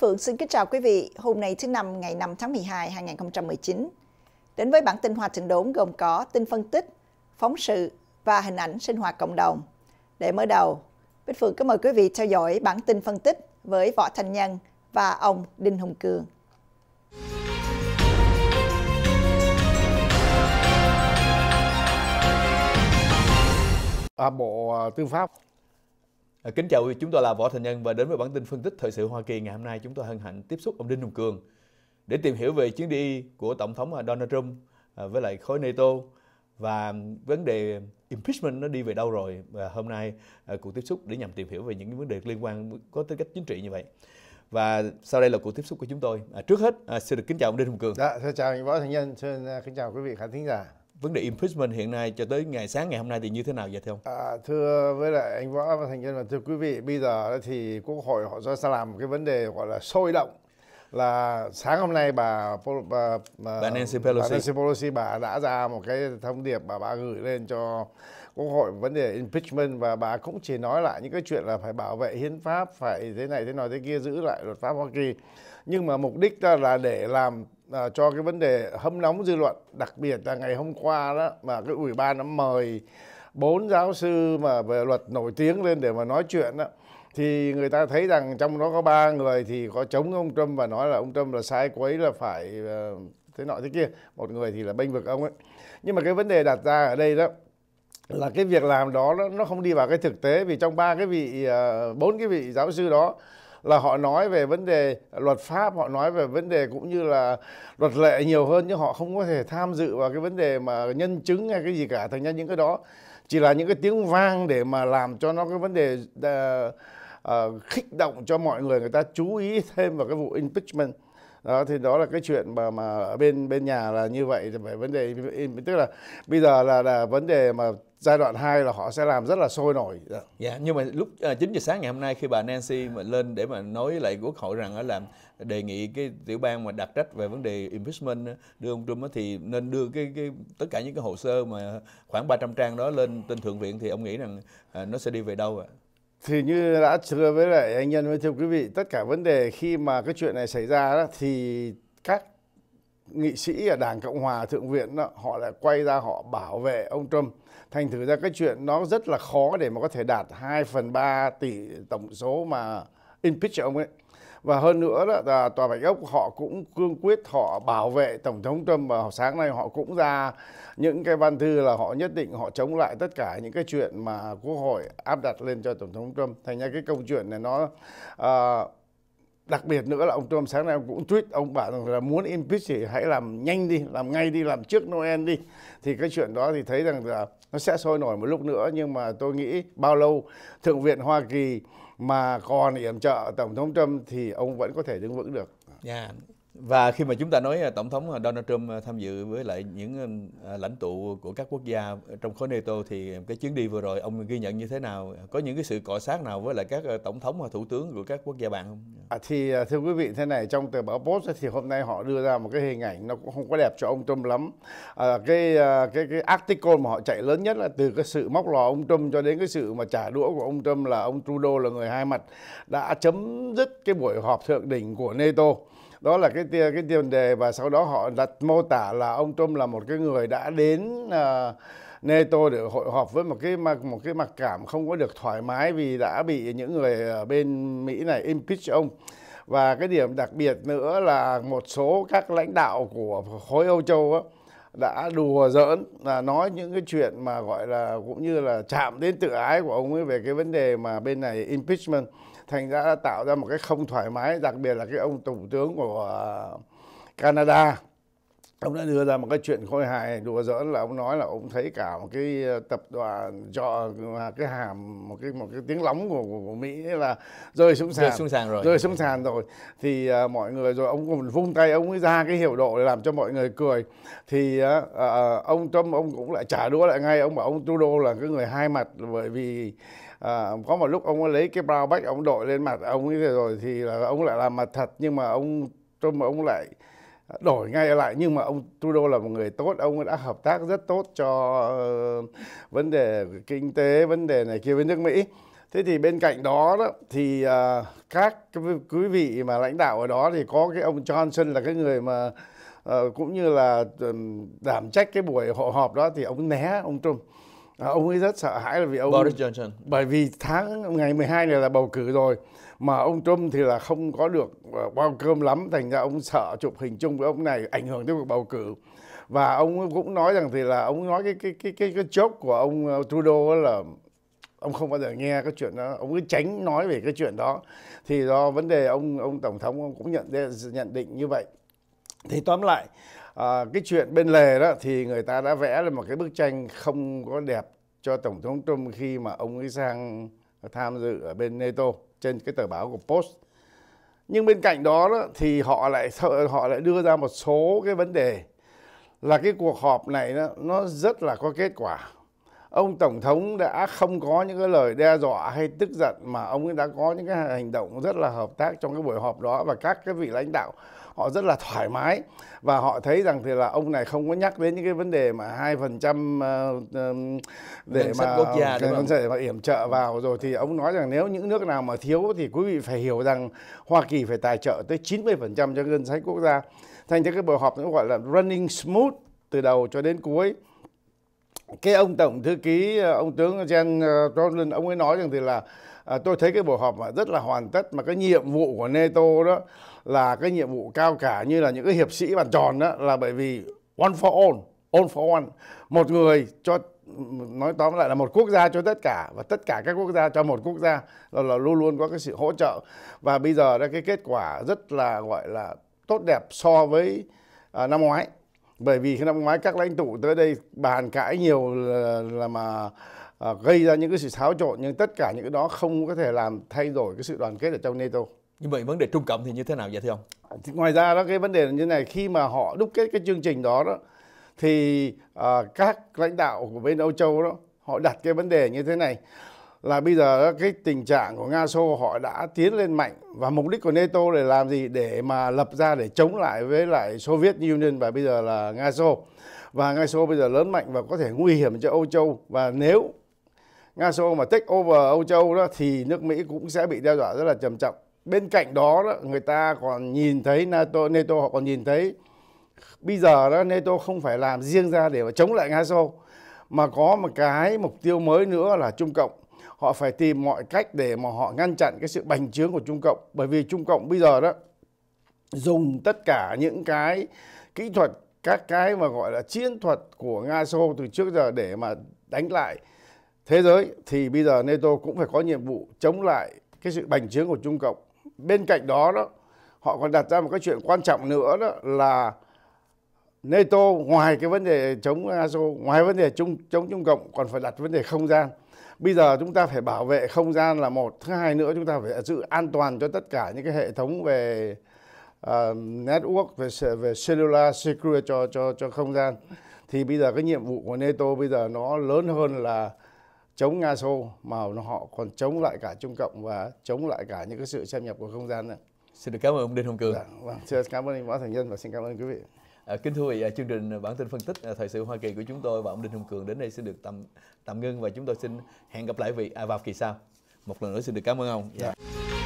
Phượng xin kính chào quý vị. Hôm nay thứ năm ngày 5 tháng 12 2019. Đến với bản tin Hoa Thịnh Đốn gồm có tin phân tích, phóng sự và hình ảnh sinh hoạt cộng đồng. Để mở đầu, Bích Phượng có mời quý vị theo dõi bản tin phân tích với Võ thành Nhân và ông Đinh Hùng Cường. À, Bộ Tư pháp À, kính chào quý vị, chúng tôi là Võ Thành Nhân và đến với bản tin phân tích thời sự Hoa Kỳ ngày hôm nay chúng tôi hân hạnh tiếp xúc ông Đinh Hùng Cường để tìm hiểu về chuyến đi của Tổng thống à, Donald Trump à, với lại khối NATO và vấn đề impeachment nó đi về đâu rồi và hôm nay cuộc tiếp xúc để nhằm tìm hiểu về những vấn đề liên quan có tính cách chính trị như vậy và sau đây là cuộc tiếp xúc của chúng tôi à, trước hết à, xin được kính chào ông Đinh Hùng Cường. Dạ, xin chào anh Võ Thành Nhân, xin kính chào quý vị khán thính giả vấn đề impeachment hiện nay cho tới ngày sáng ngày hôm nay thì như thế nào vậy thưa ông? À, thưa với lại anh Võ và Thành Nhân và thưa quý vị, bây giờ thì Quốc hội họ sẽ làm một cái vấn đề gọi là sôi động là sáng hôm nay bà bà, bà, bà Nancy Pelosi bà Nancy Pelosi bà đã ra một cái thông điệp bà bà gửi lên cho quốc hội vấn đề impeachment và bà cũng chỉ nói lại những cái chuyện là phải bảo vệ hiến pháp phải thế này thế nọ thế kia giữ lại luật pháp Hoa Kỳ nhưng mà mục đích là để làm à, cho cái vấn đề hâm nóng dư luận đặc biệt là ngày hôm qua đó mà cái ủy ban nó mời bốn giáo sư mà về luật nổi tiếng lên để mà nói chuyện đó thì người ta thấy rằng trong đó có ba người thì có chống ông Trump và nói là ông Trump là sai quấy là phải ờ, thế nọ thế kia một người thì là bênh vực ông ấy nhưng mà cái vấn đề đặt ra ở đây đó là cái việc làm đó nó không đi vào cái thực tế vì trong ba cái vị ờ, bốn cái vị giáo sư đó là họ nói về vấn đề luật pháp họ nói về vấn đề cũng như là luật lệ nhiều hơn nhưng họ không có thể tham dự vào cái vấn đề mà nhân chứng hay cái gì cả thành ra những cái đó chỉ là những cái tiếng vang để mà làm cho nó cái vấn đề uh, uh, khích động cho mọi người người ta chú ý thêm vào cái vụ impeachment đó thì đó là cái chuyện mà mà ở bên bên nhà là như vậy thì phải vấn đề tức là bây giờ là là vấn đề mà giai đoạn 2 là họ sẽ làm rất là sôi nổi. Dạ, dạ nhưng mà lúc à, ờ, 9 giờ sáng ngày hôm nay khi bà Nancy mà lên để mà nói lại quốc hội rằng là làm đề nghị cái tiểu bang mà đặt trách về vấn đề impeachment đưa ông Trump thì nên đưa cái cái tất cả những cái hồ sơ mà khoảng 300 trang đó lên trên thượng viện thì ông nghĩ rằng à, nó sẽ đi về đâu ạ? À? thì như đã chứa với lại anh nhân với thưa quý vị tất cả vấn đề khi mà cái chuyện này xảy ra đó thì các nghị sĩ ở đảng cộng hòa thượng viện đó, họ lại quay ra họ bảo vệ ông trump thành thử ra cái chuyện nó rất là khó để mà có thể đạt 2 phần 3 tỷ tổng số mà impeach ông ấy và hơn nữa đó là tòa bạch ốc họ cũng cương quyết họ bảo vệ tổng thống trump và sáng nay họ cũng ra những cái văn thư là họ nhất định họ chống lại tất cả những cái chuyện mà quốc hội áp đặt lên cho tổng thống trump thành ra cái câu chuyện này nó uh, đặc biệt nữa là ông Trump sáng nay cũng tweet ông bảo rằng là muốn impeach thì hãy làm nhanh đi làm ngay đi làm trước Noel đi thì cái chuyện đó thì thấy rằng là nó sẽ sôi nổi một lúc nữa nhưng mà tôi nghĩ bao lâu thượng viện Hoa Kỳ mà còn yểm trợ tổng thống Trump thì ông vẫn có thể đứng vững được. Yeah. Dạ. Và khi mà chúng ta nói à, Tổng thống à, Donald Trump à, tham dự với lại những lãnh tụ của các quốc gia trong khối NATO thì cái chuyến đi vừa rồi ông ghi nhận như thế nào? Có những cái sự cọ sát nào với lại các tổng thống và thủ tướng của các quốc gia bạn không? À, thì thưa quý vị thế này trong tờ báo Post thì hôm nay họ đưa ra một cái hình ảnh nó cũng không có đẹp cho ông Trump lắm. À, cái cái cái article mà họ chạy lớn nhất là từ cái sự móc lò ông Trump cho đến cái sự mà trả đũa của ông Trump là ông Trudeau là người hai mặt đã chấm dứt cái buổi họp thượng đỉnh của NATO đó là cái cái tiền đề và sau đó họ đặt mô tả là ông Trump là một cái người đã đến uh, NATO để hội họp với một cái một cái mặc cảm không có được thoải mái vì đã bị những người ở bên Mỹ này impeach ông và cái điểm đặc biệt nữa là một số các lãnh đạo của khối Âu Châu á, đã đùa giỡn là nói những cái chuyện mà gọi là cũng như là chạm đến tự ái của ông ấy về cái vấn đề mà bên này impeachment thành ra đã tạo ra một cái không thoải mái đặc biệt là cái ông tổng tướng của à, Canada ông đã đưa ra một cái chuyện khôi hài đùa giỡn là ông nói là ông thấy cả một cái ờ, tập đoàn cho cái hàm một cái một cái tiếng lóng của của, của Mỹ là rơi xuống sàn rơi xuống sàn rồi rơi xuống sàn rồi thì uh, mọi người rồi ông còn vung tay ông ấy ra cái hiệu độ để làm cho mọi người cười thì uh, uh, ông Trump ông cũng lại trả đũa lại ngay ông bảo ông Trudeau là cái người hai mặt bởi vì à, có một lúc ông ấy lấy cái brown bag ông đội lên mặt ông ấy rồi thì là ông lại làm mặt thật nhưng mà ông Trump ông lại đổi ngay lại nhưng mà ông Trudeau là một người tốt ông đã hợp tác rất tốt cho uh, vấn đề kinh tế vấn đề này kia với nước Mỹ thế thì bên cạnh đó, đó thì uh, các quý vị mà lãnh đạo ở đó thì có cái ông Johnson là cái người mà uh, cũng như là đảm trách cái buổi hội họp đó thì ông né ông Trump À, ông ấy rất sợ hãi là vì ông Boris Johnson bởi vì tháng ngày 12 này là bầu cử rồi mà ông Trump thì là không có được ờ, bao cơm lắm thành ra ông sợ chụp hình chung với ông này ảnh hưởng tới cuộc bầu cử và ông cũng nói rằng thì là ông nói cái cái cái cái cái chốt của ông ờ, Trudeau là ông không bao giờ nghe cái chuyện đó ông cứ tránh nói về cái chuyện đó thì do vấn đề ông ông tổng thống ông cũng nhận nhận định như vậy thì tóm lại à, cái chuyện bên lề đó thì người ta đã vẽ là một cái bức tranh không có đẹp cho tổng thống Trump khi mà ông ấy sang tham dự ở bên NATO trên cái tờ báo của Post nhưng bên cạnh đó, đó thì họ lại họ lại đưa ra một số cái vấn đề là cái cuộc họp này đó, nó rất là có kết quả ông tổng thống đã không có những cái lời đe dọa hay tức giận mà ông ấy đã có những cái hành động rất là hợp tác trong cái buổi họp đó và các cái vị lãnh đạo họ rất là thoải mái và họ thấy rằng thì là ông này không có nhắc đến những cái vấn đề mà hai phần trăm ờ, ờ, để mà quốc gia mà yểm trợ vào rồi thì ông nói rằng nếu những nước nào mà thiếu thì quý vị phải hiểu rằng Hoa Kỳ phải tài trợ tới 90% cho ngân sách quốc gia thành ra cái buổi họp nó gọi là running smooth từ đầu cho đến cuối cái ông tổng thư ký ờ, ông tướng Jen Rowland ông ấy nói rằng thì là tôi thấy cái buổi họp mà rất là hoàn tất mà cái nhiệm vụ của NATO đó là cái nhiệm vụ cao cả như là những cái hiệp sĩ bàn tròn đó là bởi vì one for all, all for one. Một người cho nói tóm lại là một quốc gia cho tất cả và tất cả các quốc gia cho một quốc gia là, là luôn luôn có cái sự hỗ trợ và bây giờ đã cái kết quả rất là gọi là tốt đẹp so với à, năm ngoái bởi vì khi năm ngoái các lãnh tụ tới đây bàn cãi nhiều là, là mà à, gây ra những cái sự xáo trộn nhưng tất cả những cái đó không có thể làm thay đổi cái sự đoàn kết ở trong NATO như vậy vấn đề trung cộng thì như thế nào vậy thưa ông à, thì ngoài ra đó cái vấn đề là như này khi mà họ đúc kết cái chương trình đó đó thì à, các lãnh đạo của bên Âu Châu đó họ đặt cái vấn đề như thế này là bây giờ cái tình trạng của Nga Xô họ đã tiến lên mạnh và mục đích của NATO để làm gì để mà lập ra để chống lại với lại Soviet Union và bây giờ là Nga Xô và Nga Xô bây giờ lớn mạnh và có thể nguy hiểm cho Âu Châu và nếu Nga Xô mà take over Âu Châu đó thì nước Mỹ cũng sẽ bị đe dọa rất là trầm trọng bên cạnh đó, đó người ta còn nhìn thấy NATO, NATO họ còn nhìn thấy bây giờ đó NATO không phải làm riêng ra để mà chống lại Nga Xô mà có một cái mục tiêu mới nữa là Trung Cộng. Họ phải tìm mọi cách để mà họ ngăn chặn cái sự bành trướng của Trung Cộng bởi vì Trung Cộng bây giờ đó dùng tất cả những cái kỹ thuật các cái mà gọi là chiến thuật của Nga Xô từ trước giờ để mà đánh lại thế giới thì bây giờ NATO cũng phải có nhiệm vụ chống lại cái sự bành trướng của Trung Cộng bên cạnh đó đó họ còn đặt ra một cái chuyện quan trọng nữa đó là NATO ngoài cái vấn đề chống ASO, ngoài vấn đề chung, chống Trung Cộng còn phải đặt vấn đề không gian. Bây giờ chúng ta phải bảo vệ không gian là một, thứ hai nữa chúng ta phải giữ an toàn cho tất cả những cái hệ thống về uh, network về về cellular secure cho cho cho không gian. Thì bây giờ cái nhiệm vụ của NATO bây giờ nó lớn hơn là chống Nga Xô mà họ còn chống lại cả Trung Cộng và chống lại cả những cái sự xâm nhập của không gian này. Xin được cảm ơn ông Đinh Hồng Cường. Dạ, vâng, xin cảm ơn anh Võ Thành Nhân và xin cảm ơn quý vị. À, kính thưa quý vị, à, chương trình bản tin phân tích à, thời sự Hoa Kỳ của chúng tôi và ông Đinh Hồng Cường đến đây xin được tạm tạm ngưng và chúng tôi xin hẹn gặp lại quý vị à, vào kỳ sau. Một lần nữa xin được cảm ơn ông. Dạ. Yeah. Dạ.